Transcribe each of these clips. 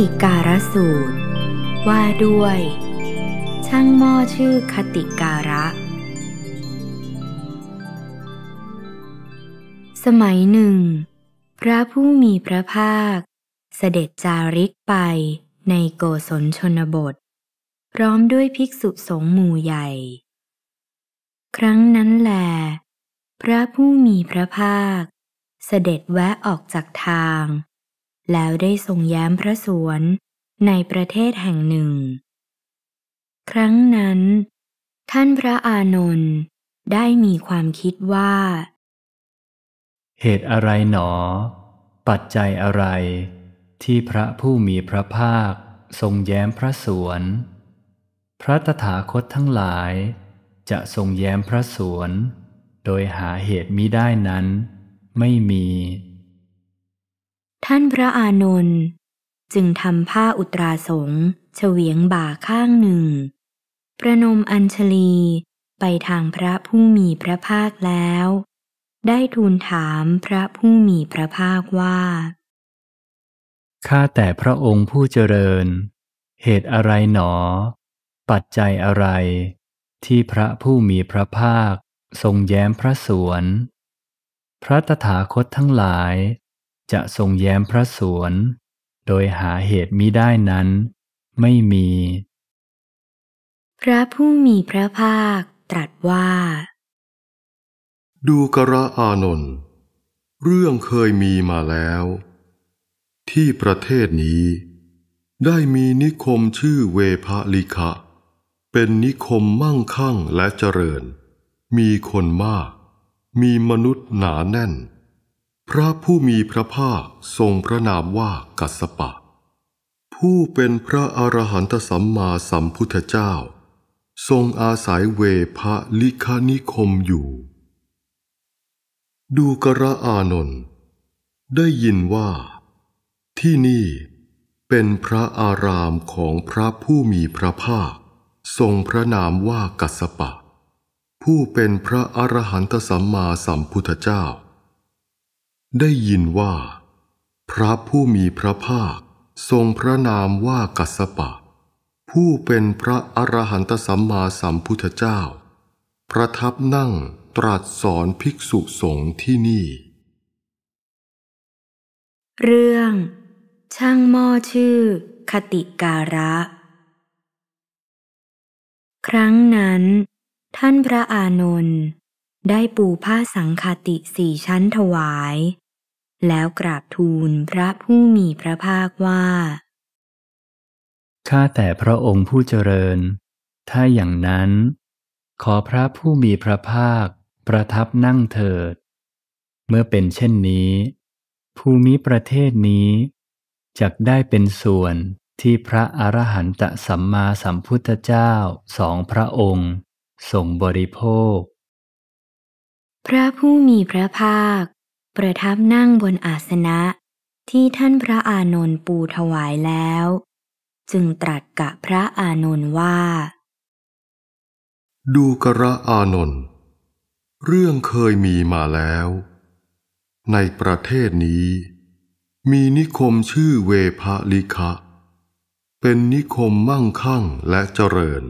ติการสูตร ว่าด้วย ช่างหม้อชื่อคติการะ สมัยหนึ่ง พระผู้มีพระภาค เสด็จจาริกไปในโกศลชนบท พร้อมด้วยภิกษุสงฆ์หมู่ใหญ่ ครั้งนั้นแหลพระผู้มีพระภาค เสด็จแวะออกจากทางแล้วได้ทรงแย้มพระสวนในประเทศแห่งหนึ่ง ครั้งนั้นท่านพระอานนท์ได้มีความคิดว่า เหตุอะไรหนอ ปัจจัยอะไร ที่พระผู้มีพระภาค ทรงแย้มพระสวนพระตถาคตทั้งหลายจะทรงแย้มพระสวนโดยหาเหตุมิได้นั้นไม่มีท่านพระอานนท์จึงทำผ้าอุตราสงเฉวียงบ่าข้างหนึ่งประนมอัญชลีไปทางพระผู้มีพระภาคแล้ว ได้ทูลถามพระผู้มีพระภาคว่า ข้าแต่พระองค์ผู้เจริญเหตุอะไรหนอ ปัจจัยอะไร ที่พระผู้มีพระภาค ทรงแย้มพระสวน พระตถาคตทั้งหลายจะทรงแย้มพระสวนโดยหาเหตุมิได้นั้นไม่มี พระผู้มีพระภาคตรัสว่า ดูกระอานนท์เรื่องเคยมีมาแล้ว ที่ประเทศนี้ได้มีนิคมชื่อเวภาลิกะเป็นนิคมมั่งคั่งและเจริญ มีคนมาก มีมนุษย์หนาแน่นพระผู้มีพระภาคทรงพระนามว่ากัสสปะ ผู้เป็นพระอรหันตสัมมาสัมพุทธเจ้า ทรงอาศัยเวภะลิคานิคมอยู่ ดูกระอานนท์ได้ยินว่า ที่นี่เป็นพระอารามของพระผู้มีพระภาค ทรงพระนามว่ากัสสปะ ผู้เป็นพระอรหันตสัมมาสัมพุทธเจ้าได้ยินว่า พระผู้มีพระภาคทรงพระนามว่ากัสปะ ผู้เป็นพระอรหันตสัมมาสัมพุทธเจ้า ประทับนั่งตรัสสอนภิกษุสงฆ์ที่นี่ เรื่องช่างหม้อชื่อคติการะ ครั้งนั้น ท่านพระอานนท์ได้ปูผ้าสังคติสี่ชั้นถวายแล้วกราบทูลพระผู้มีพระภาคว่า ข้าแต่พระองค์ผู้เจริญ ถ้าอย่างนั้น ขอพระผู้มีพระภาคประทับนั่งเถิด เมื่อเป็นเช่นนี้ ภูมิประเทศนี้จักได้เป็นส่วนที่พระอรหันตสัมมาสัมพุทธเจ้าสองพระองค์ทรงบริโภค พระผู้มีพระภาคประทับนั่งบนอาสนะที่ท่านพระอานนท์ปูถวายแล้ว จึงตรัสกับพระอานนท์ว่า ดูกระอานนท์เรื่องเคยมีมาแล้ว ในประเทศนี้ มีนิคมชื่อเวภาลิคะเป็นนิคมมั่งคั่งและเจริญ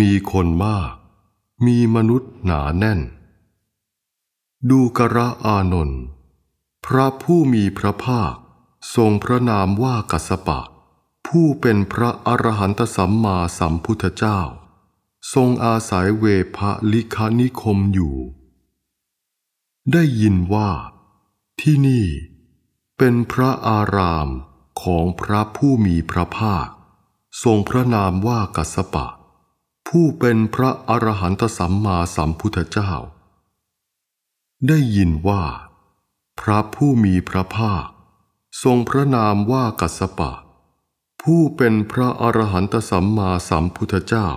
มีคนมาก มีมนุษย์หนาแน่นดูกระอานนท์พระผู้มีพระภาค ทรงพระนามว่ากัสปะ ผู้เป็นพระอรหันตสัมมาสัมพุทธเจ้า ทรงอาศัยเวภลิคานิคมอยู่ ได้ยินว่า ที่นี่เป็นพระอารามของพระผู้มีพระภาค ทรงพระนามว่ากัสปะ ผู้เป็นพระอรหันตสัมมาสัมพุทธเจ้าได้ยินว่า พระผู้มีพระภาค ทรงพระนามว่ากัสปะ ผู้เป็นพระอรหันตสัมมาสัมพุทธเจ้า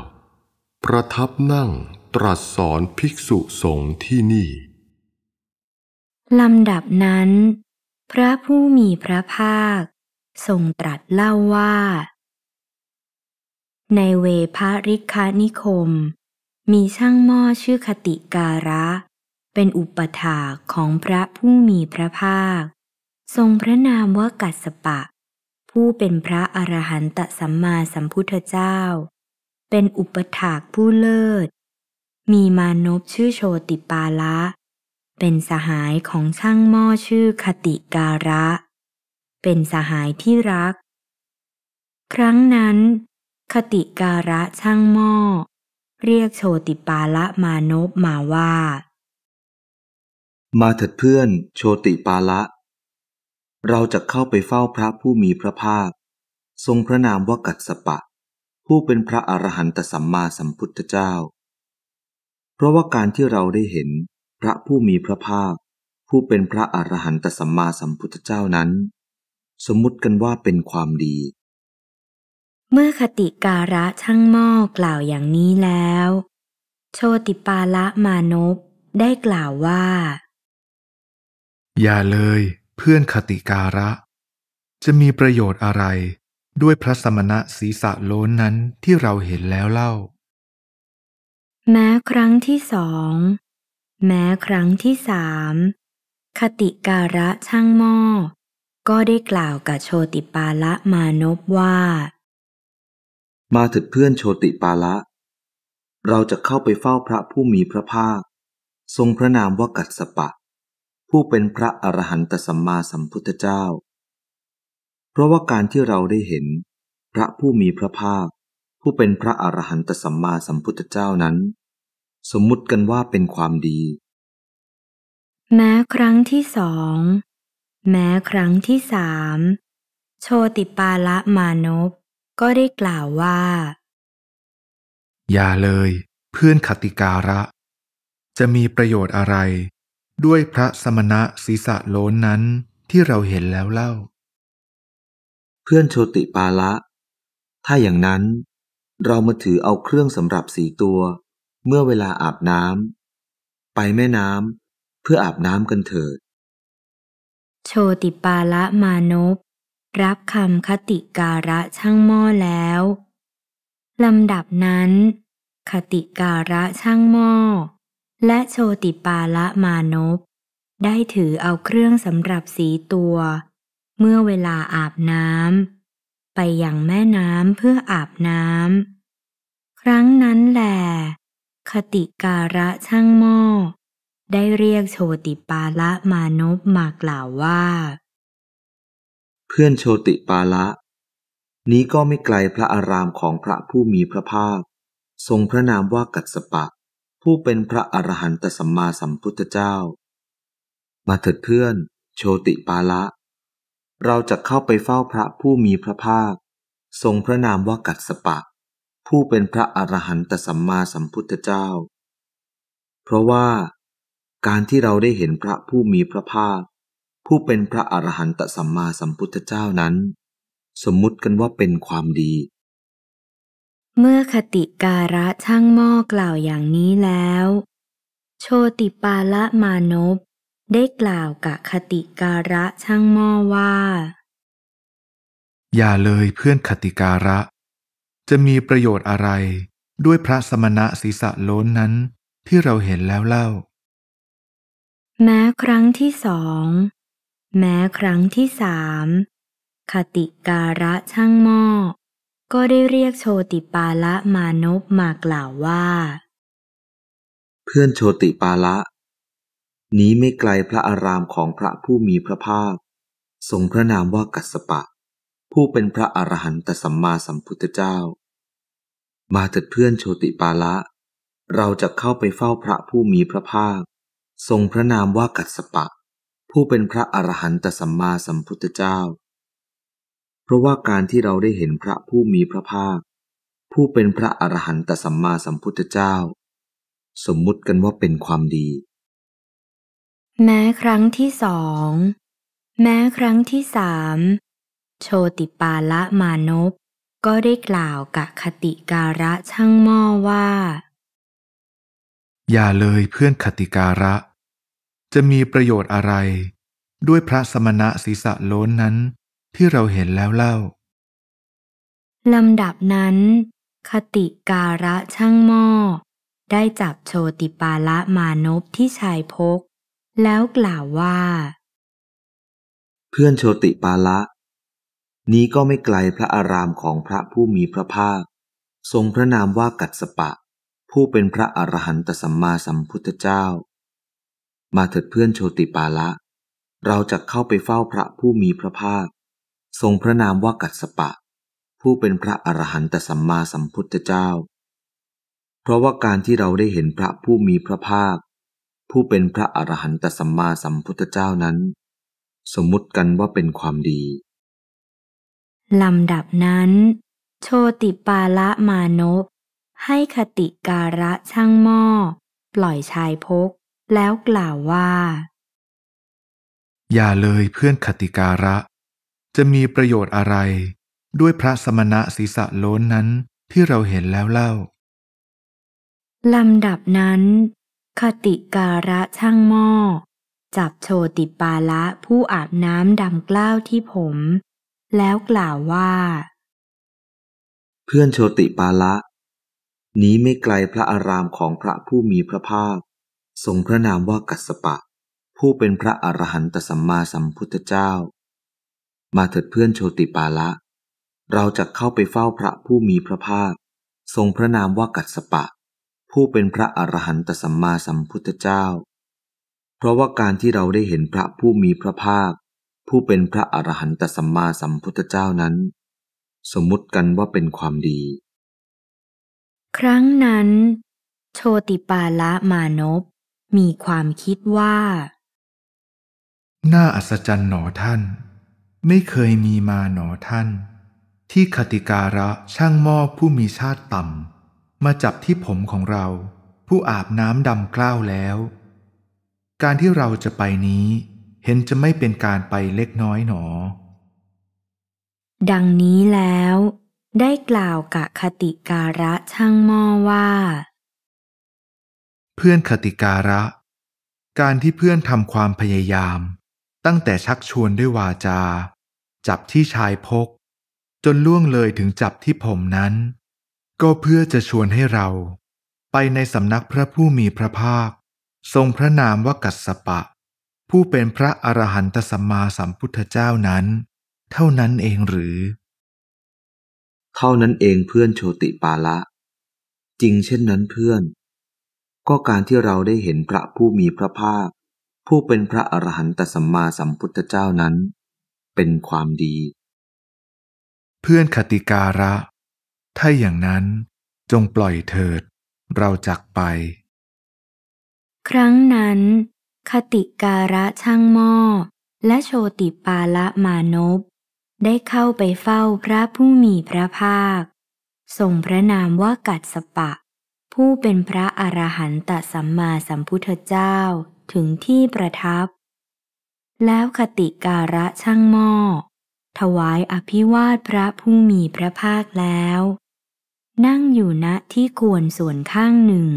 ประทับนั่งตรัสสอนภิกษุสงฆ์ที่นี่ ลำดับนั้น พระผู้มีพระภาคทรงตรัสเล่าว่า ในเวภาริคานิคม มีช่างหม้อชื่อคติการะเเป็นอุปถาของพระผู้มีพระภาค ทรงพระนามว่ากัสปะ ผู้เป็นพระอรหันตสัมมาสัมพุทธเจ้า เป็นอุปถากผู้เลิศ มีมานพชื่อโชติปาละเป็นสหายของช่างหม้อชื่อคติการะ เป็นสหายที่รัก ครั้งนั้น คติการะช่างหม้อ เรียกโชติปาละมานพมาว่ามาเถิดเพื่อนโชติปาละ เราจะเข้าไปเฝ้าพระผู้มีพระภาคทรงพระนามว่ากัสปะ ผู้เป็นพระอรหันตสัมมาสัมพุทธเจ้า เพราะว่าการที่เราได้เห็นพระผู้มีพระภาคผู้เป็นพระอรหันตสัมมาสัมพุทธเจ้านั้น สมมุติกันว่าเป็นความดี เมื่อคติการะช่างหม้อกล่าวอย่างนี้แล้ว โชติปาละมานพได้กล่าวว่าอย่าเลยเพื่อนคติการะ จะมีประโยชน์อะไร ด้วยพระสมณะศีรษะโล้นนั้นที่เราเห็นแล้วเล่า แม้ครั้งที่สองแม้ครั้งที่สามคติการะช่างหม้อก็ได้กล่าวกับโชติปาละมานพว่า มาถึงเพื่อนโชติปาละเราจะเข้าไปเฝ้าพระผู้มีพระภาค ทรงพระนามว่ากัสสปะผู้เป็นพระอรหันตสัมมาสัมพุทธเจ้า เพราะว่าการที่เราได้เห็น พระผู้มีพระภาคผู้เป็นพระอรหันตสัมมาสัมพุทธเจ้านั้น สมมุติกันว่าเป็นความดี แม้ครั้งที่สอง แม้ครั้งที่สามโชติปาละมานพก็ได้กล่าวว่า อย่าเลย เพื่อนขติการะ จะมีประโยชน์อะไรด้วยพระสมณะศีรษะโล้นนั้นที่เราเห็นแล้วเล่า เพื่อนโชติปาละถ้าอย่างนั้นเรามาถือเอาเครื่องสำหรับสีตัวเมื่อเวลาอาบน้ำไปแม่น้ำเพื่ออาบน้ำกันเถิด โชติปาละมานพรับคำคติการะช่างหม้อแล้วลำดับนั้น คติการะช่างหม้อและโชติปาละมานพได้ถือเอาเครื่องสำหรับสีตัว เมื่อเวลาอาบน้ำไปอย่างแม่น้ำเพื่ออาบน้ำครั้งนั้นแหลคติการะช่างหม้อ ได้เรียกโชติปาละมานพมากล่าวว่า เพื่อนโชติปาละนี้ก็ไม่ไกลพระอารามของพระผู้มีพระภาค ทรงพระนามว่ากัสปะผู้เป็นพระอรหันตสัมมาสัมพุทธเจ้า มาเถิดเพื่อนโชติปาละ เราจะเข้าไปเฝ้าพระผู้มีพระภาค ทรงพระนามว่ากัสปะ ผู้เป็นพระอรหันตสัมมาสัมพุทธเจ้า เพราะว่าการที่เราได้เห็นพระผู้มีพระภาค ผู้เป็นพระอรหันตสัมมาสัมพุทธเจ้านั้น สมมุติกันว่าเป็นความดีเมื่อคติการะช่างหม้อกล่าวอย่างนี้แล้ว โชติปาละมานพได้กล่าวกับคติการะช่างหม้อว่า อย่าเลยเพื่อนคติการะ จะมีประโยชน์อะไรด้วยพระสมณะศีรษะโล้นนั้นที่เราเห็นแล้วเล่า แม้ครั้งที่สองแม้ครั้งที่สามคติการะช่างหม้อก็ได้เรียกโชติปาละมานพมากล่าวว่า เพื่อนโชติปาละนี้ไม่ไกลพระอารามของพระผู้มีพระภาค ทรงพระนามว่ากัสปะ ผู้เป็นพระอรหันตสัมมาสัมพุทธเจ้า มาเถิดเพื่อนโชติปาละเราจะเข้าไปเฝ้าพระผู้มีพระภาค ทรงพระนามว่ากัสปะผู้เป็นพระอรหันตสัมมาสัมพุทธเจ้าเพราะว่าการที่เราได้เห็นพระผู้มีพระภาค ผู้เป็นพระอรหันตสัมมาสัมพุทธเจ้า สมมุติกันว่าเป็นความดี แม้ครั้งที่สอง แม้ครั้งที่สามโชติปาละมานพก็ได้กล่าวกับคติการะช่างหม้อว่า อย่าเลยเพื่อนคติการะจะมีประโยชน์อะไร ด้วยพระสมณะศีสะโล้นนั้นที่เราเห็นแล้วเล่า ลำดับนั้น คติการะช่างหม้อ ได้จับโชติปาละมานพที่ชายพก แล้วกล่าวว่า เพื่อนโชติปาละนี้ก็ไม่ไกลพระอารามของพระผู้มีพระภาค ทรงพระนามว่ากัสปะ ผู้เป็นพระอรหันตสัมมาสัมพุทธเจ้า มาเถิดเพื่อนโชติปาละเราจะเข้าไปเฝ้าพระผู้มีพระภาคทรงพระนามว่ากัสปะ ผู้เป็นพระอรหันตสัมมาสัมพุทธเจ้า เพราะว่าการที่เราได้เห็นพระผู้มีพระภาค ผู้เป็นพระอรหันตสัมมาสัมพุทธเจ้านั้น สมมุติกันว่าเป็นความดี ลำดับนั้น โชติปาละมานพให้คติการะช่างหม้อ ปล่อยชายพกแล้วกล่าวว่า อย่าเลยเพื่อนคติการะจะมีประโยชน์อะไรด้วยพระสมณะศีรษะโล้นนั้นที่เราเห็นแล้วเล่าลำดับนั้น คติการะช่างหม้อ จับโชติปาละผู้อาบน้ำดำกล้าวที่ผม แล้วกล่าวว่า เพื่อนโชติปาละนี้ไม่ไกลพระอารามของพระผู้มีพระภาคทรงพระนามว่ากัสปะ ผู้เป็นพระอรหันตสัมมาสัมพุทธเจ้ามาเถิดเพื่อนโชติปาละ เราจะเข้าไปเฝ้าพระผู้มีพระภาค ทรงพระนามว่ากัสปะ ผู้เป็นพระอรหันตสัมมาสัมพุทธเจ้า เพราะว่าการที่เราได้เห็นพระผู้มีพระภาค ผู้เป็นพระอรหันตสัมมาสัมพุทธเจ้านั้น สมมุติกันว่าเป็นความดี ครั้งนั้น โชติปาละมานพมีความคิดว่า น่าอัศจรรย์หนอท่านไม่เคยมีมาหนอท่าน ที่คติการะช่างหม้อผู้มีชาติต่ำมาจับที่ผมของเราผู้อาบน้ำดำกล้าวแล้ว การที่เราจะไปนี้เห็นจะไม่เป็นการไปเล็กน้อยหนอ ดังนี้แล้วได้กล่าวกับคติการะช่างหม้อว่า เพื่อนคติการะ การที่เพื่อนทำความพยายามตั้งแต่ชักชวนด้วยวาจา จับที่ชายพก จนล่วงเลยถึงจับที่ผมนั้น ก็เพื่อจะชวนให้เราไปในสำนักพระผู้มีพระภาค ทรงพระนามว่ากัสสปะ ผู้เป็นพระอรหันตสัมมาสัมพุทธเจ้านั้น เท่านั้นเองหรือ เท่านั้นเองเพื่อนโชติปาละจริงเช่นนั้นเพื่อน ก็การที่เราได้เห็นพระผู้มีพระภาคผู้เป็นพระอรหันตสัมมาสัมพุทธเจ้านั้น เป็นความดี เพื่อนคติการะ ถ้าอย่างนั้นจงปล่อยเถิดเราจักไป ครั้งนั้น คติการะช่างหม้อ และโชติปาละมานพได้เข้าไปเฝ้าพระผู้มีพระภาคทรงพระนามว่ากัดสปะ ผู้เป็นพระอรหันตสัมมาสัมพุทธเจ้าถึงที่ประทับ แล้วคติการะช่างหม้อ ถวายอภิวาทพระผู้มีพระภาคแล้ว นั่งอยู่ณที่ควรส่วนข้างหนึ่ง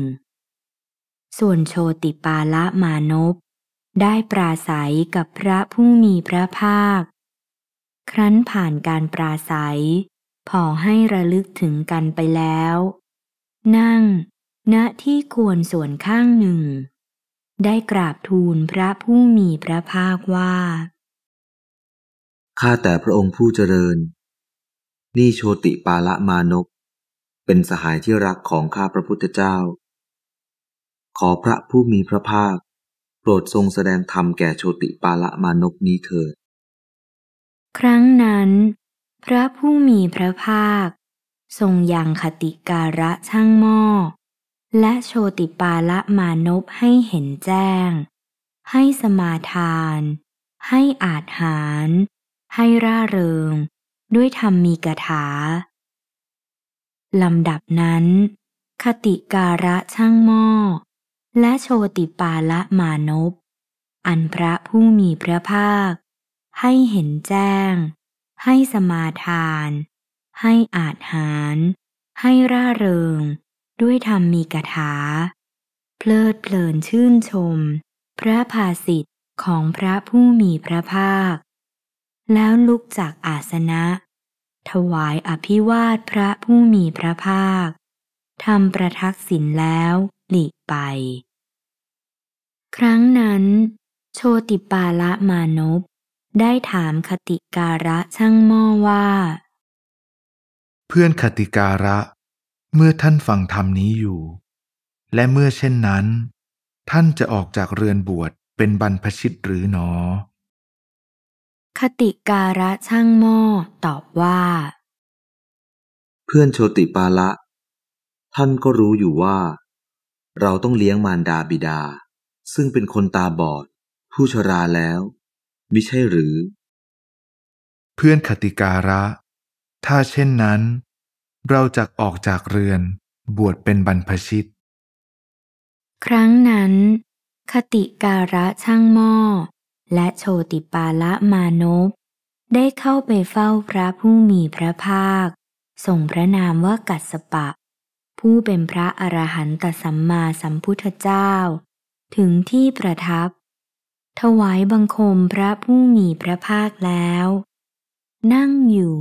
ส่วนโชติปาละมานพได้ปราศัยกับพระผู้มีพระภาค ครั้นผ่านการปราศัย พอให้ระลึกถึงกันไปแล้ว นั่ง ณที่ควรส่วนข้างหนึ่งได้กราบทูลพระผู้มีพระภาคว่า ข้าแต่พระองค์ผู้เจริญ นี่โชติปาละมานก เป็นสหายที่รักของข้าพระพุทธเจ้า ขอพระผู้มีพระภาค โปรดทรงแสดงธรรมแก่โชติปาละมานกนี้เถิด ครั้งนั้นพระผู้มีพระภาค ทรงยังคติการะช่างหม้อและโชติปาละมานพให้เห็นแจ้ง ให้สมาทาน ให้อาจหาร ให้ร่าเริง ด้วยธรรมมีกถาลำดับนั้น คติการะช่างหม้อ และโชติปาละมานพอันพระผู้มีพระภาค ให้เห็นแจ้ง ให้สมาทาน ให้อาจหาร ให้ร่าเริงด้วยธรรมมีกถา เพลิดเพลินชื่นชม พระภาสิทธิ์ของพระผู้มีพระภาค แล้วลุกจากอาสนะ ถวายอภิวาทพระผู้มีพระภาค ทำประทักษิณแล้วหลีกไป ครั้งนั้นโชติปาละมานพได้ถามคติการะช่างหม้อว่า เพื่อนคติการะเมื่อท่านฟังธรรมนี้อยู่ และเมื่อเช่นนั้น ท่านจะออกจากเรือนบวชเป็นบรรพชิตหรือหนอ คติการะช่างหม้อตอบว่า เพื่อนโชติปาละท่านก็รู้อยู่ว่า เราต้องเลี้ยงมารดาบิดา ซึ่งเป็นคนตาบอดผู้ชราแล้ว มิใช่หรือ เพื่อนคติการะ ถ้าเช่นนั้นเราจะออกจากเรือนบวชเป็นบรรพชิต ครั้งนั้น คติการะช่างหม้อ และโชติปาละมานพได้เข้าไปเฝ้าพระผู้มีพระภาคทรงพระนามว่ากัสปะ ผู้เป็นพระอรหันตสัมมาสัมพุทธเจ้า ถึงที่ประทับ ถวายบังคมพระผู้มีพระภาคแล้ว นั่งอยู่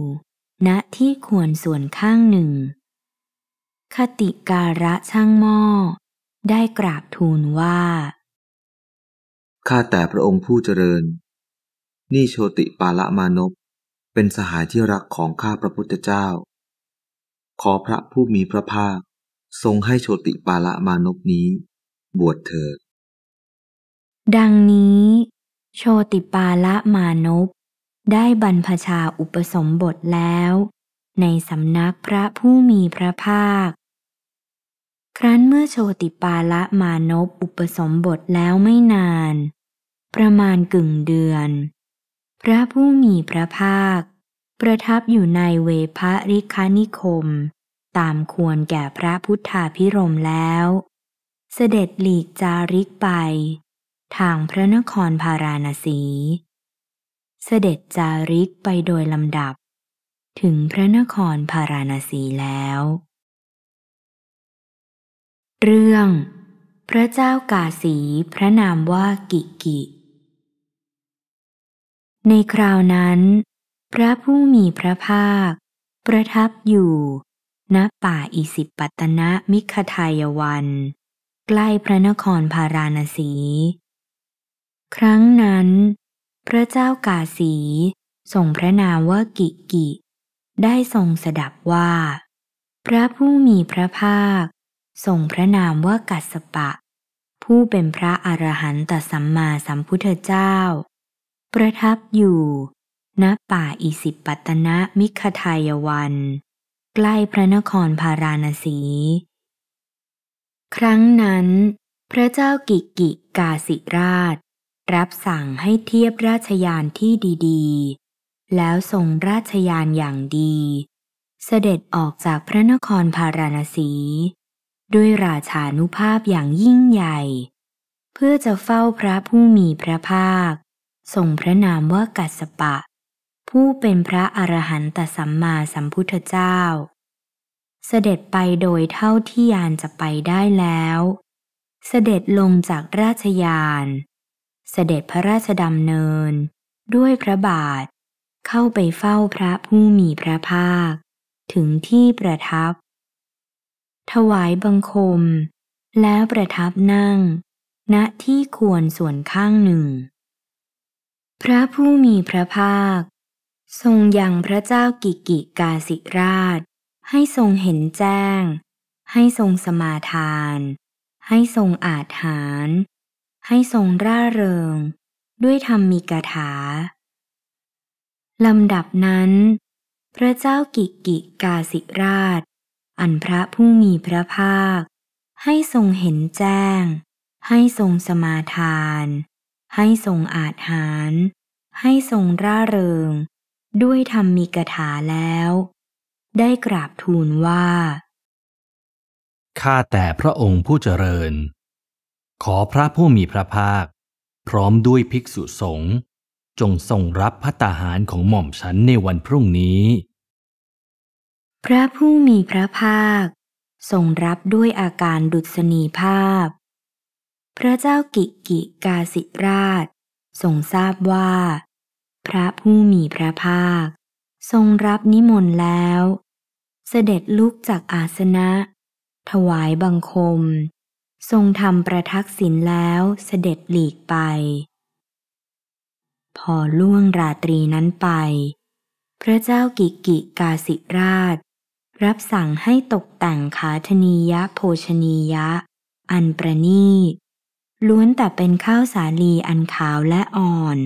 ณที่ควรส่วนข้างหนึ่ง คติการะช่างหม้อ ได้กราบทูลว่า ข้าแต่พระองค์ผู้เจริญ นี่โชติปาละมานพเป็นสหายที่รักของข้าพระพุทธเจ้า ขอพระผู้มีพระภาคทรงให้โชติปาละมานพนี้ บวชเถิด ดังนี้ โชติปาละมานพได้บรรพชาอุปสมบทแล้ว ในสำนักพระผู้มีพระภาค ครั้นเมื่อโชติปาละมานพอุปสมบทแล้วไม่นาน ประมาณกึ่งเดือน พระผู้มีพระภาค ประทับอยู่ในเวพริคานิคม ตามควรแก่พระพุทธาพิรมแล้ว เสด็จหลีกจาริกไป ทางพระนครพาราณสีเสด็จจาริกไปโดยลำดับ ถึงพระนครพาราณสีแล้ว เรื่อง พระเจ้ากาสีพระนามว่ากิกิ ในคราวนั้น พระผู้มีพระภาค ประทับอยู่ ณป่าอิสิปตนะมิคทายวันใกล้พระนครพาราณสี ครั้งนั้นพระเจ้ากาสีส่งพระนามว่ากิกิ ได้ทรงสดับว่า พระผู้มีพระภาคส่งพระนามว่ากัสสปะ ผู้เป็นพระอรหันตสัมมาสัมพุทธเจ้า ประทับอยู่ ณป่าอิสิปตนะมิคทายวัน ใกล้พระนครพาราณสี ครั้งนั้น พระเจ้ากิกิกาสิราชรับสั่งให้เทียบราชยานที่ดี ๆ แล้วทรงราชยานอย่างดี เสด็จออกจากพระนครพาราณสี ด้วยราชานุภาพอย่างยิ่งใหญ่ เพื่อจะเฝ้าพระผู้มีพระภาคทรงพระนามว่ากัสปะ ผู้เป็นพระอรหันตสัมมาสัมพุทธเจ้า เสด็จไปโดยเท่าที่ยานจะไปได้แล้ว เสด็จลงจากราชยานเสด็จพระราชดำเนินด้วยพระบาทเข้าไปเฝ้าพระผู้มีพระภาค ถึงที่ประทับ ถวายบังคม แล้วประทับนั่ง ณที่ควรส่วนข้างหนึ่ง พระผู้มีพระภาค ทรงยังพระเจ้ากิกิกาสิราช ให้ทรงเห็นแจ้ง ให้ทรงสมาทาน ให้ทรงอาจหารให้ทรงร่าเริง ด้วยธรรมีกถา ลำดับนั้น พระเจ้ากิกิกาสิราช อันพระผู้มีพระภาค ให้ทรงเห็นแจ้ง ให้ทรงสมาทาน ให้ทรงอาจหารให้ทรงร่าเริง ด้วยธรรมมีกถาแล้ว ได้กราบทูลว่าข้าแต่พระองค์ผู้เจริญขอพระผู้มีพระภาค พร้อมด้วยภิกษุสงฆ์จงทรงรับพัตาหารของหม่อมฉันในวันพรุ่งนี้ พระผู้มีพระภาคทรงรับด้วยอาการดุษณีภาพ พระเจ้ากิกิกาสิราชทรงทราบว่า พระผู้มีพระภาค ทรงรับนิมนต์แล้ว เสด็จลุกจากอาสนะ ถวายบังคมทรงทำประทักษิณแล้วเสด็จหลีกไป พอล่วงราตรีนั้นไป พระเจ้ากิกิกาสิราช รับสั่งให้ตกแต่งขาธนียะโภชนียะ อันประนีต ล้วนแต่เป็นข้าวสาลีอันขาวและอ่อน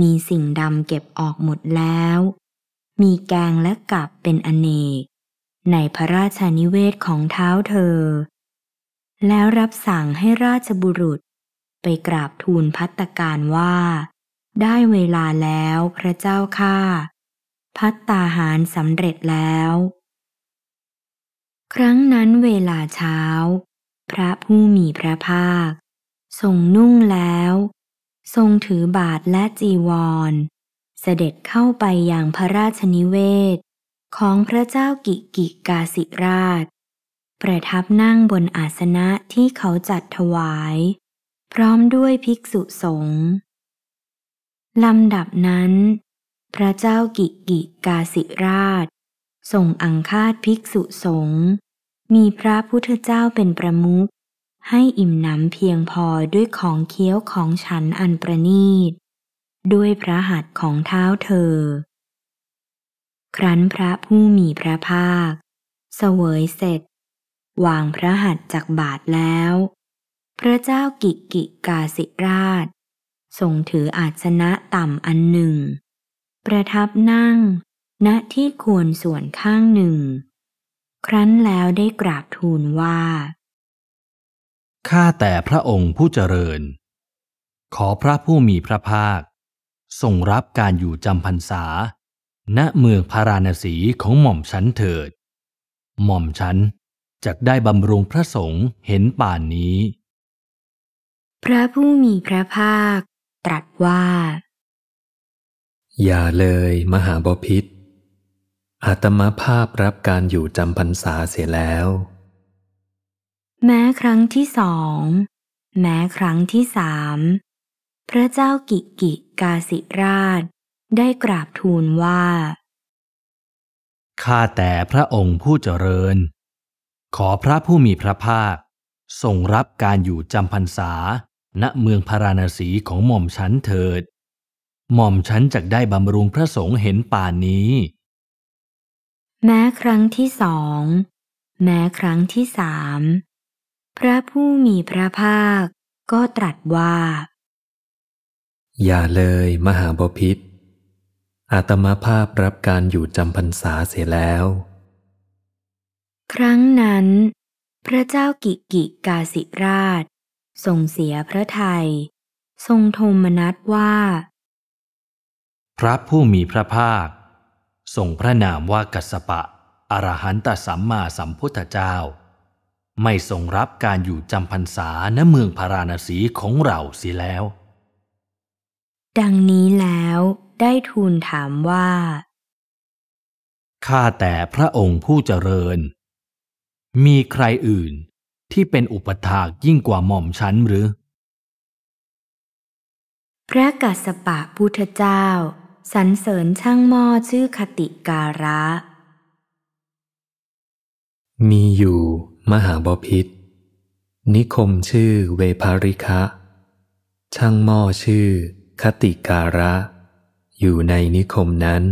มีสิ่งดำเก็บออกหมดแล้ว มีแกงและกับเป็นอเนก ในพระราชานิเวศของเท้าเธอแล้วรับสั่งให้ราชบุรุษ ไปกราบทูลพัตการว่า ได้เวลาแล้วพระเจ้าข้าพัตตาหารสำเร็จแล้ว ครั้งนั้นเวลาเช้า พระผู้มีพระภาค ทรงนุ่งแล้ว ทรงถือบาทและจีวร เสด็จเข้าไปอย่างพระราชนิเวศ ของพระเจ้ากิกิกาสิราชประทับนั่งบนอาสนะที่เขาจัดถวาย พร้อมด้วยภิกษุสงฆ์ลำดับนั้น พระเจ้ากิกิกาสิราช ส่งอังคาดภิกษุสงฆ์มีพระพุทธเจ้าเป็นประมุขให้อิ่มหนำเพียงพอด้วยของเคี้ยวของฉันอันประนีต ด้วยพระหัตถ์ของเท้าเธอ ครั้นพระผู้มีพระภาค เสวยเสร็จวางพระหัตถ์จากบาทแล้ว พระเจ้ากิกิกาสิราชทรงถืออาสนะต่ำอันหนึ่ง ประทับนั่ง ณที่ควรส่วนข้างหนึ่ง ครั้นแล้วได้กราบทูลว่า ข้าแต่พระองค์ผู้เจริญ ขอพระผู้มีพระภาคทรงรับการอยู่จำพรรษา ณเมืองพาราณสีของหม่อมชันเถิด หม่อมชันจักได้บำรุงพระสงฆ์เห็นป่านนี้ พระผู้มีพระภาคตรัสว่า อย่าเลย มหาบพิษอาตมาภาพรับการอยู่จำพรรษาเสียแล้ว แม้ครั้งที่สอง แม้ครั้งที่สาม พระเจ้ากิกิกาสิราช ได้กราบทูลว่า ข้าแต่พระองค์ผู้เจริญขอพระผู้มีพระภาคทรงรับการอยู่จำพรรษา ณเมืองพาราณสีของหม่อมชันเถิด หม่อมชันจักได้บำรุงพระสงฆ์เห็นป่านนี้ แม้ครั้งที่สอง แม้ครั้งที่สามพระผู้มีพระภาคก็ตรัสว่า อย่าเลย มหาบพิษอาตมาภาพรับการอยู่จำพรรษาเสียแล้วครั้งนั้น พระเจ้ากิกิกาสิราชทรงเสียพระไทย ทรงโทมนัสว่า พระผู้มีพระภาคทรงพระนามว่ากัสปะอรหันตสัมมาสัมพุทธเจ้า ไม่ทรงรับการอยู่จำพรรษาณเมืองพาราณสีของเราเสียแล้ว ดังนี้แล้วได้ทูลถามว่าข้าแต่พระองค์ผู้เจริญมีใครอื่นที่เป็นอุปถากยิ่งกว่าหม่อมฉันหรือ พระกัสปะพุทธเจ้า สรรเสริญช่างหม้อชื่อคติการะ มีอยู่มหาบพิษนิคมชื่อเวภาริคะช่างหม้อชื่อคติการะ อยู่ในนิคมนั้น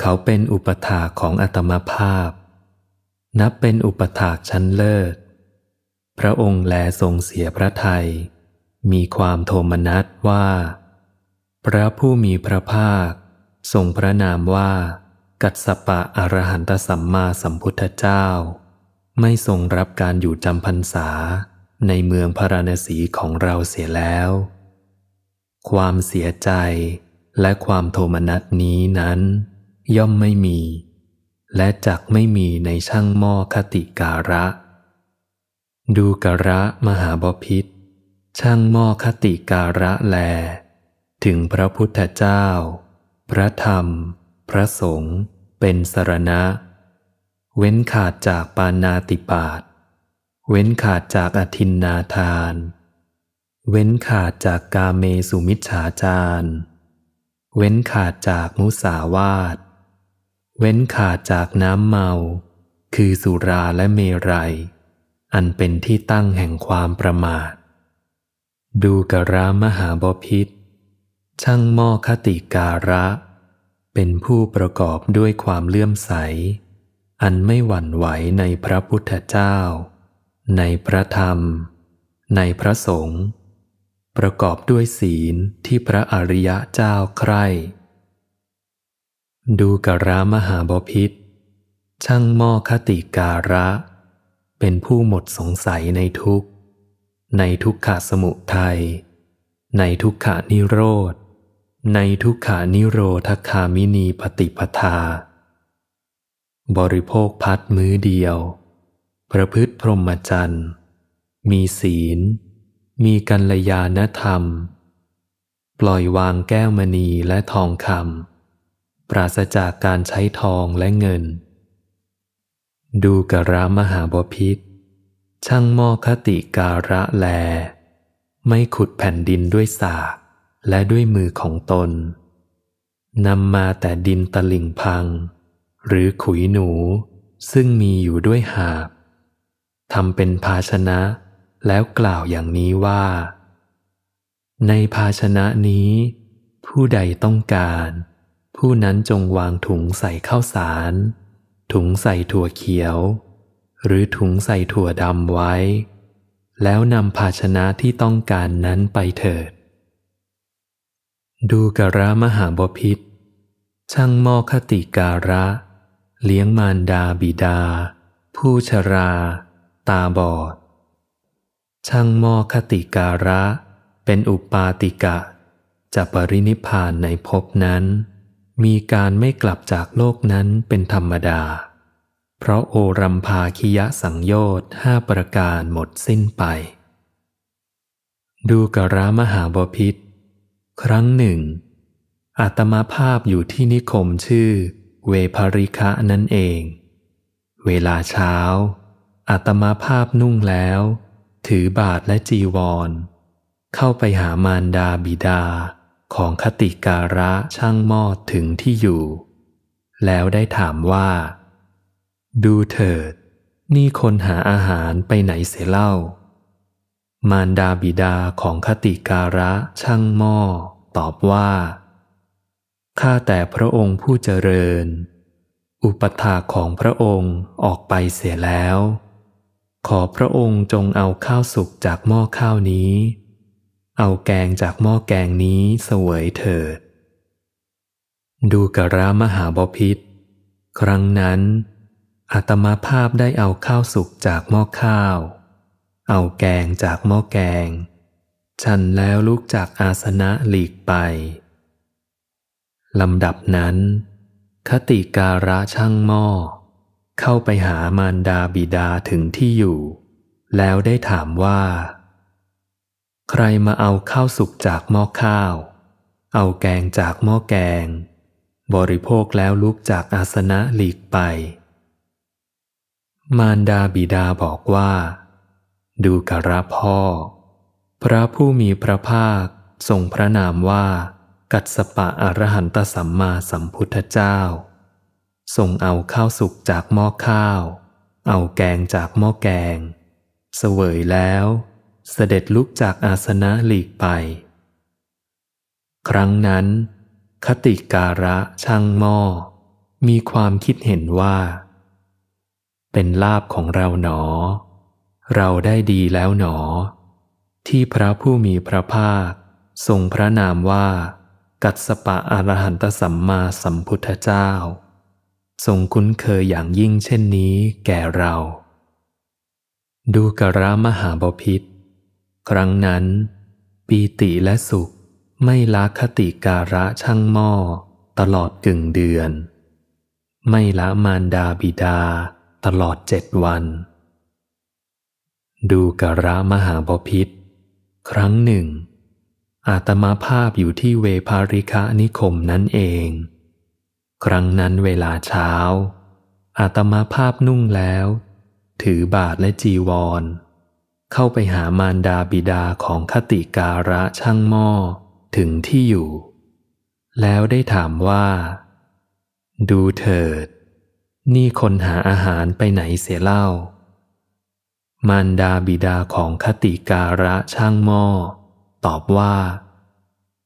เขาเป็นอุปถาของอัตมภาพนับเป็นอุปถากชั้นเลิศ พระองค์แลทรงเสียพระไทย มีความโทมนัสว่า พระผู้มีพระภาคทรงพระนามว่า กัสปะอรหันตสัมมาสัมพุทธเจ้า ไม่ทรงรับการอยู่จำพรรษาในเมืองพราณสีของเราเสียแล้ว ความเสียใจและความโทมนัสนี้นั้นย่อมไม่มีและจักไม่มีในช่างหม้อคติการะ ดูกระมหาบพิษช่างหม้อคติการะแล ถึงพระพุทธเจ้า พระธรรม พระสงฆ์เป็นสรณะ เว้นขาดจากปานาติปาตเว้นขาดจากอธินนาทาน เว้นขาดจากกาเมสุมิชฌาจาร เว้นขาดจากมุสาวาทเว้นขาดจากน้ำเมา คือสุราและเมรยัย อันเป็นที่ตั้งแห่งความประมาท ดูกรามหาบพิษช่างมอคติการะ เป็นผู้ประกอบด้วยความเลื่อมใส อันไม่หวั่นไหวในพระพุทธเจ้า ในพระธรรม ในพระสงฆ์ประกอบด้วยศีลที่พระอริยะเจ้าใคร่ดูกระมหาบพิษช่างมอคติการะ เป็นผู้หมดสงสัยในทุกในทุกขะสมุทัยในทุกขานิโรธ ในทุกขานิโรธคามินีปฏิปทา บริโภคพัดมื้อเดียว ประพฤติพรหมจรรย์ มีศีล มีกัลยาณธรรม ปล่อยวางแก้วมณีและทองคำปราศจากการใช้ทองและเงิน ดูกระมหาบพิษช่างมอคติการะแล ไม่ขุดแผ่นดินด้วยสากและด้วยมือของตน นำมาแต่ดินตะลิ่งพัง หรือขุยหนูซึ่งมีอยู่ด้วยหาบ ทำเป็นภาชนะแล้วกล่าวอย่างนี้ว่า ในภาชนะนี้ ผู้ใดต้องการผู้นั้นจงวางถุงใส่ข้าวสาร ถุงใส่ถั่วเขียว หรือถุงใส่ถั่วดำไว้ แล้วนำภาชนะที่ต้องการนั้นไปเถิด ดูกระมหาบพิษ ช่างมอคติการะ เลี้ยงมารดาบิดา ผู้ชรา ตาบอด ช่างมอคติการะ เป็นอุปาติกะ จะปรินิพานในภพนั้นมีการไม่กลับจากโลกนั้นเป็นธรรมดา เพราะโอรัมภาคิยะสังโยชน์ห้าประการหมดสิ้นไป ดูกรามหาบพิษครั้งหนึ่งอาตมาภาพอยู่ที่นิคมชื่อ เวภริคะนั่นเอง เวลาเช้าอาตมาภาพนุ่งแล้ว ถือบาทและจีวร เข้าไปหามารดาบิดาของคติการะช่างหม้อถึงที่อยู่ แล้วได้ถามว่า ดูเถิด นี่คนหาอาหารไปไหนเสียเล่า มารดาบิดาของคติการะช่างหม้อตอบว่าข้าแต่พระองค์ผู้เจริญ อุปถาของพระองค์ออกไปเสียแล้ว ขอพระองค์จงเอาข้าวสุกจากหม้อข้าวนี้เอาแกงจากหม้อแกงนี้เสวยเถิด ดูกระมหาบพิษครั้งนั้นอาตมาภาพได้เอาข้าวสุกจากหม้อข้าว เอาแกงจากหม้อแกง ฉันแล้วลุกจากอาสนะหลีกไป ลำดับนั้นคติการะช่างหม้อ เข้าไปหามารดาบิดาถึงที่อยู่ แล้วได้ถามว่าใครมาเอาข้าวสุกจากหม้อข้าว เอาแกงจากหม้อแกง บริโภคแล้วลุกจากอาสนะหลีกไป มารดาบิดาบอกว่า ดูกระพ่อ พระผู้มีพระภาคทรงพระนามว่า กัสปะอรหันตสัมมาสัมพุทธเจ้าทรงเอาข้าวสุกจากหม้อข้าว เอาแกงจากหม้อแกง เสวยแล้วเสด็จลุกจากอาสนะหลีกไป ครั้งนั้น คติการะช่างหม้อมีความคิดเห็นว่า เป็นลาบของเราหนอ เราได้ดีแล้วหนอ ที่พระผู้มีพระภาค ทรงพระนามว่า กัสปะอรหันตสัมมาสัมพุทธเจ้า ทรงคุ้นเคยอย่างยิ่งเช่นนี้แก่เรา ดูกระมหาบพิษครั้งนั้น ปีติและสุขไม่ละคติการะช่างหม้อ ตลอดกึ่งเดือน ไม่ละมารดาบิดาตลอดเจ็ดวัน ดูกระมหาบพิษครั้งหนึ่งอาตมาภาพอยู่ที่เวภาริคะนิคมนั่นเอง ครั้งนั้นเวลาเช้าอาตมาภาพนุ่งแล้ว ถือบาทและจีวรเข้าไปหามารดาบิดาของคติการะช่างหม้อ ถึงที่อยู่ แล้วได้ถามว่า ดูเถิด นี่คนหาอาหารไปไหนเสียเล่า มารดาบิดาของคติการะช่างหม้อ ตอบว่า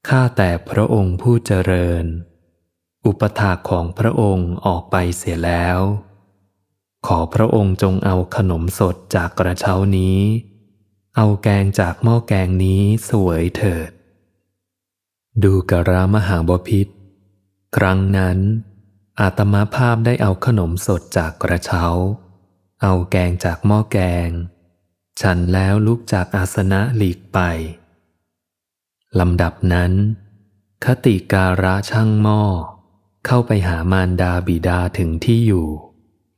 ข้าแต่พระองค์ผู้เจริญ อุปถาของพระองค์ออกไปเสียแล้ว ขอพระองค์จงเอาขนมสดจากกระเช้านี้เอาแกงจากหม้อแกงนี้สวยเถิด ดูกรามหาบพิษ ครั้งนั้น อาตมาภาพได้เอาขนมสดจากกระเช้า เอาแกงจากหม้อแกง ฉันแล้วลุกจากอาสนะหลีกไป ลำดับนั้น คติการะช่างหม้อ เข้าไปหามารดาบิดาถึงที่อยู่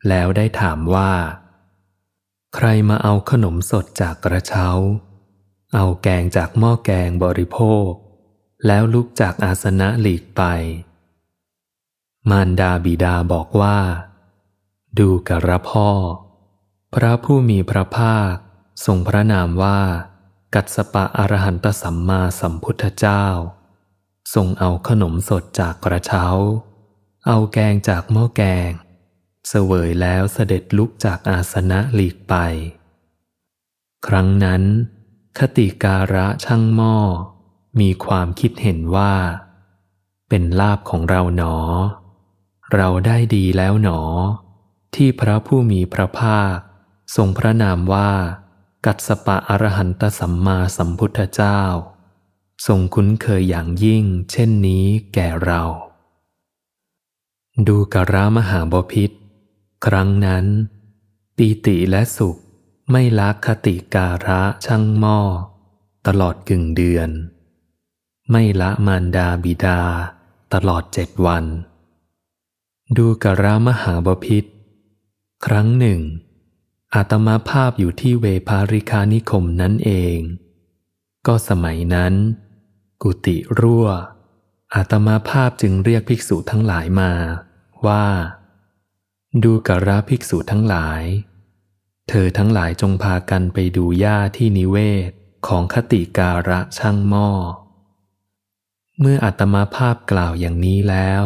แล้วได้ถามว่าใครมาเอาขนมสดจากกระเช้า เอาแกงจากหม้อแกงบริโภค แล้วลุกจากอาสนะหลีกไป มารดาบิดาบอกว่า ดูกระพ่อ พระผู้มีพระภาคทรงพระนามว่า กัสปะอรหันตสัมมาสัมพุทธเจ้าทรงเอาขนมสดจากกระเช้า เอาแกงจากหม้อแกงเสวยแล้วเสด็จลุกจากอาสนะหลีกไป ครั้งนั้น คติการะช่างหม้อ มีความคิดเห็นว่า เป็นลาบของเราหนอ เราได้ดีแล้วหนอ ที่พระผู้มีพระภาค ทรงพระนามว่า กัตสปะอรหันตสัมมาสัมพุทธเจ้า ทรงคุ้นเคยอย่างยิ่งเช่นนี้แก่เรา ดูกระมหาบพิษครั้งนั้น ปีติและสุขไม่ลักคติการะช่างหม้อตลอดกึ่งเดือน ไม่ละมารดาบิดา ตลอดเจ็ดวัน ดูกระมหาบพิษครั้งหนึ่งอาตมาภาพอยู่ที่เวภาริคานิคมนั้นเอง ก็สมัยนั้น กุติรั่วอาตมาภาพจึงเรียกภิกษุทั้งหลายมาว่าดูกราภิกษุทั้งหลาย เธอทั้งหลายจงพากันไปดูหญ้าที่นิเวศของคติการะช่างหม้อ เมื่ออัตมาภาพกล่าวอย่างนี้แล้ว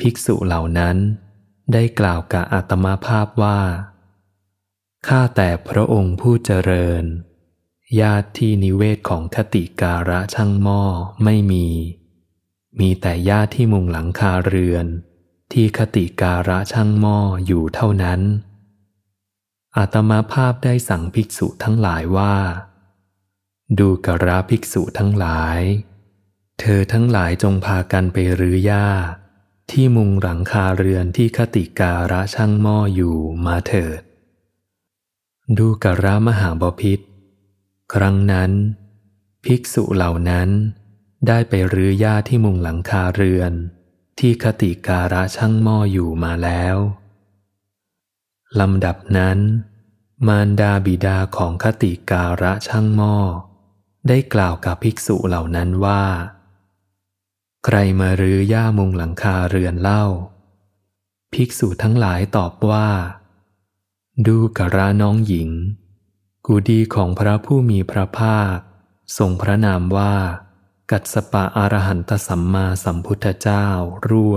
ภิกษุเหล่านั้นได้กล่าวกับอัตมาภาพว่า ข้าแต่พระองค์ผู้เจริญญาติที่นิเวศของคติการะช่างหม้อไม่มี มีแต่ญาติที่มุงหลังคาเรือนที่คติการะช่างหม้ออยู่เท่านั้น อาตมาภาพได้สั่งภิกษุทั้งหลายว่า ดูกระภิกษุทั้งหลาย เธอทั้งหลายจงพากันไปรื้อหญ้า ที่มุงหลังคาเรือนที่คติการะช่างหม้ออยู่มาเถิด ดูกระมหาบพิษ ครั้งนั้น ภิกษุเหล่านั้นได้ไปรื้อหญ้าที่มุงหลังคาเรือนที่คติการะช่างหม้ออยู่มาแล้ว ลำดับนั้น มารดาบิดาของคติการะช่างหม้อ ได้กล่าวกับภิกษุเหล่านั้นว่า ใครมารื้อย่ามุงหลังคาเรือนเล่า ภิกษุทั้งหลายตอบว่า ดูกระน้องหญิงกูดีของพระผู้มีพระภาค ทรงพระนามว่ากัสปะอรหันตสัมมาสัมพุทธเจ้ารั่ว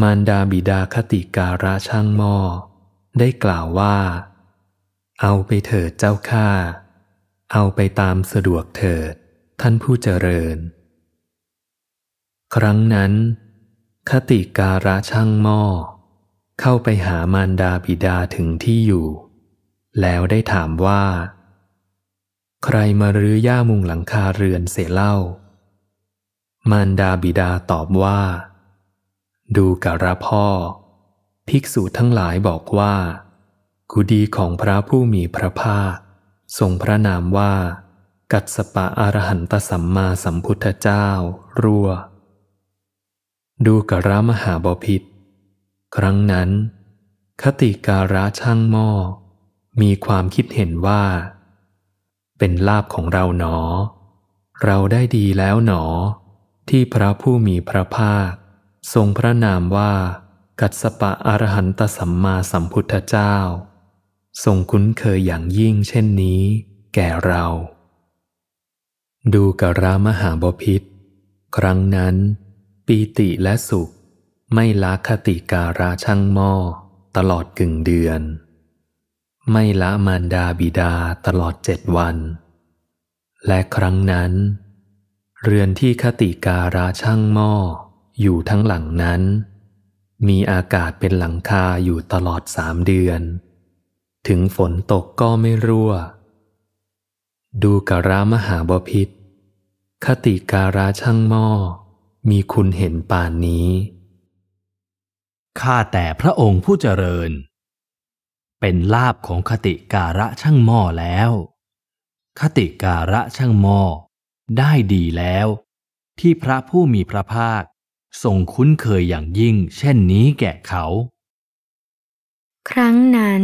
มารดาบิดาคติการะช่างหม้อ ได้กล่าวว่า เอาไปเถิดเจ้าข้าเอาไปตามสะดวกเถิดท่านผู้เจริญ ครั้งนั้น คติการะช่างหม้อ เข้าไปหามารดาบิดาถึงที่อยู่ แล้วได้ถามว่าใครมารื้อหญ้ามุงหลังคาเรือนเสียเล่า มารดาบิดาตอบว่า ดูกะระพ่อ ภิกษุทั้งหลายบอกว่า กุดีของพระผู้มีพระภาคทรงพระนามว่า กัสปะอรหันตสัมมาสัมพุทธเจ้า รั่ว ดูกะระมหาบพิษครั้งนั้น คติการะช่างหม้อ มีความคิดเห็นว่าเป็นลาบของเราหนอ เราได้ดีแล้วหนอ ที่พระผู้มีพระภาค ทรงพระนามว่า กัสปะอรหันตสัมมาสัมพุทธเจ้า ทรงคุ้นเคยอย่างยิ่งเช่นนี้แก่เรา ดูกรามหาบพิษครั้งนั้นปีติและสุขไม่ลาคติการาช่างหม้อตลอดกึ่งเดือนไม่ละมารดาบิดาตลอดเจ็ดวัน และครั้งนั้น เรือนที่คติการาช่างหม้ออยู่ทั้งหลังนั้น มีอากาศเป็นหลังคาอยู่ตลอดสามเดือน ถึงฝนตกก็ไม่รั่ว ดูกรามหาบพิษคติการาช่างหม้อ มีคุณเห็นป่านนี้ ข้าแต่พระองค์ผู้เจริญเป็นลาบของคติการะช่างหม้อแล้ว คติการะช่างหม้อได้ดีแล้ว ที่พระผู้มีพระภาคทรงคุ้นเคยอย่างยิ่งเช่นนี้แก่เขา ครั้งนั้น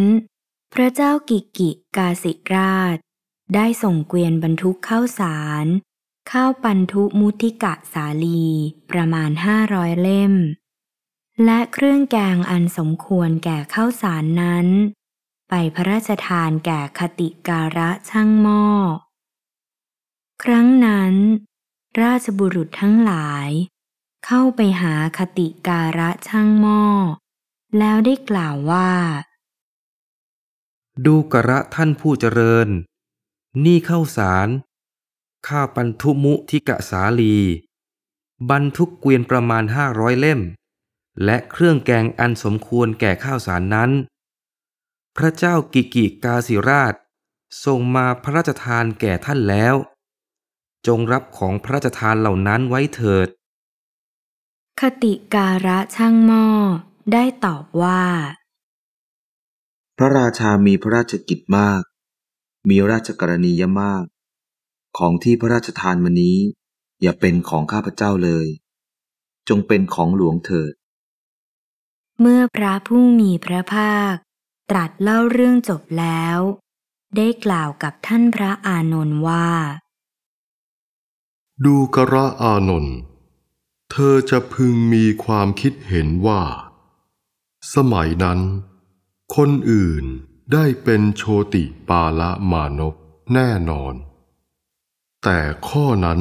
พระเจ้ากิกิกาสิราช ได้ส่งเกวียนบรรทุกข้าวสารข้าวปันทุมุติกะสาลีประมาณห้าร้อยเล่ม และเครื่องแกงอันสมควรแก่ข้าวสารนั้นไปพระราชทานแก่คติการะช่างหม้อ ครั้งนั้น ราชบุรุษทั้งหลาย เข้าไปหาคติการะช่างหม้อ แล้วได้กล่าวว่า ดูกระท่านผู้เจริญ นี่เข้าสารข้าปันทุมุทิกะสาลี บรรทุกเกวียนประมาณห้าร้อยเล่ม และเครื่องแกงอันสมควรแก่ข้าวสารนั้นพระเจ้ากิกิกาสิราชทรงมาพระราชทานแก่ท่านแล้ว จงรับของพระราชทานเหล่านั้นไว้เถิด คติการะช่างหม้อได้ตอบว่า พระราชามีพระราชกิจมาก มีราชกรณียมาก ของที่พระราชทานมานี้ อย่าเป็นของข้าพเจ้าเลย จงเป็นของหลวงเถิด เมื่อพระผู้มีพระภาคตรัสเล่าเรื่องจบแล้ว ได้กล่าวกับท่านพระอานนท์ว่า ดูกระอานนท์เธอจะพึงมีความคิดเห็นว่า สมัยนั้น คนอื่นได้เป็นโชติปาละมานพแน่นอน แต่ข้อนั้น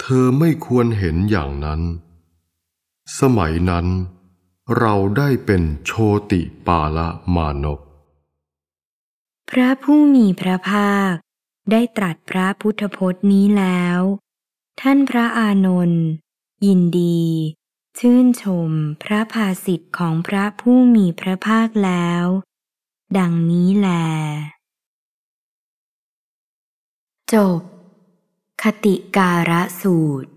เธอไม่ควรเห็นอย่างนั้น สมัยนั้นเราได้เป็นโชติปาละมานพ พระผู้มีพระภาคได้ตรัสพระพุทธพจน์นี้แล้ว ท่านพระอานนท์ยินดี ชื่นชมพระภาสิทธิ์ของพระผู้มีพระภาคแล้ว ดังนี้แล จบ คติการะสูตร